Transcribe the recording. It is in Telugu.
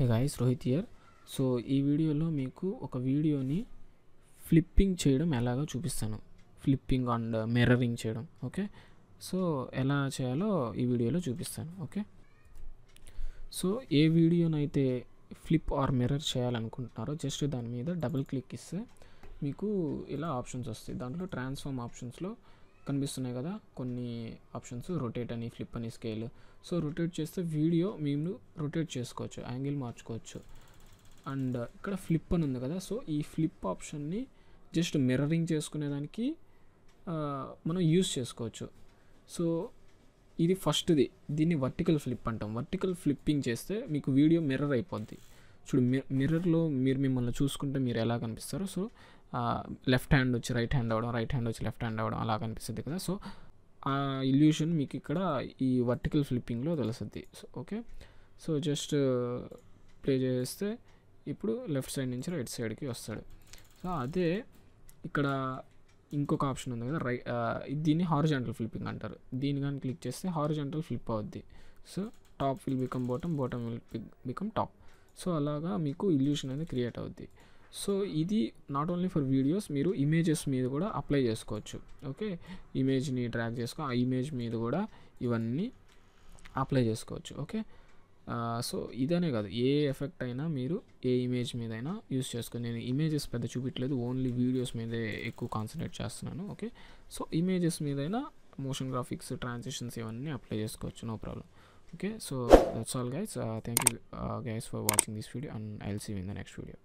hey guys Rohit here so ఈ వీడియోలో మీకు ఒక వీడియోని ఫ్లిప్పింగ్ చేయడం ఎలాగో చూపిస్తాను ఫ్లిప్పింగ్ అండ్ మిర్రరింగ్ చేయడం ఓకే సో ఎలా చేయాలో ఈ వీడియోలో చూపిస్తాను ఓకే సో ఏ వీడియోనైతే ఫ్లిప్ ఆర్ మిర్రర్ చేయాలనుకుంటున్నారో జస్ట్ దాని మీద డబుల్ క్లిక్ ఇస్తే మీకు ఇలా ఆప్షన్స్ వస్తాయి దాంట్లో ట్రాన్స్ఫార్మ్ ఆప్షన్స్లో కనిపిస్తున్నాయి కదా కొన్ని ఆప్షన్స్ రొటేట్ అని ఫ్లిప్ అని స్కేల్ సో రొటేట్ చేస్తే వీడియో మేము రొటేట్ చేసుకోవచ్చు యాంగిల్ మార్చుకోవచ్చు అండ్ ఇక్కడ ఫ్లిప్ అని ఉంది కదా సో ఈ ఫ్లిప్ ఆప్షన్ని జస్ట్ మిర్రరింగ్ చేసుకునేదానికి మనం యూస్ చేసుకోవచ్చు సో ఇది ఫస్ట్ది దీన్ని వర్టికల్ ఫ్లిప్ అంటాం వర్టికల్ ఫ్లిప్పింగ్ చేస్తే మీకు వీడియో మిర్రర్ అయిపోద్ది చూడు మిర్రర్లో మీరు మిమ్మల్ని చూసుకుంటే మీరు ఎలా కనిపిస్తారో సో లెఫ్ట్ హ్యాండ్ వచ్చి రైట్ హ్యాండ్ అవ్వడం రైట్ హ్యాండ్ వచ్చి లెఫ్ట్ హ్యాండ్ అవ్వడం అలా కనిపిస్తుంది కదా సో ఆ ఇల్యూషన్ మీకు ఇక్కడ ఈ వర్టికల్ ఫ్లిప్పింగ్లో తెలుస్తుంది so okay so just play uh, చేస్తే ఇప్పుడు లెఫ్ట్ సైడ్ నుంచి రైట్ సైడ్కి వస్తాడు సో అదే ఇక్కడ ఇంకొక ఆప్షన్ ఉంది కదా రై దీన్ని హారిజాంటల్ ఫ్లిప్పింగ్ అంటారు దీని కానీ క్లిక్ చేస్తే హారిజాంటల్ ఫ్లిప్ అవుద్ది so top will become bottom bottom will become top so అలాగా మీకు ఇల్యూషన్ అనేది క్రియేట్ అవుద్ది సో ఇది నాట్ ఓన్లీ ఫర్ వీడియోస్ మీరు ఇమేజెస్ మీద కూడా అప్లై చేసుకోవచ్చు ఓకే ఇమేజ్ని ట్రాక్ చేసుకో ఆ ఇమేజ్ మీద కూడా ఇవన్నీ అప్లై చేసుకోవచ్చు ఓకే సో ఇదనే కాదు ఏ ఎఫెక్ట్ అయినా మీరు ఏ ఇమేజ్ మీద అయినా యూస్ చేసుకుని నేను ఇమేజెస్ పెద్ద చూపించలేదు ఓన్లీ వీడియోస్ మీదే ఎక్కువ కాన్సన్ట్రేట్ చేస్తున్నాను ఓకే సో ఇమేజెస్ మీదైనా మోషన్ గ్రాఫిక్స్ ట్రాన్సిషన్స్ ఇవన్నీ అప్లై చేసుకోవచ్చు no problem okay so that's all guys thank you guys for watching this video and I'll see in the next video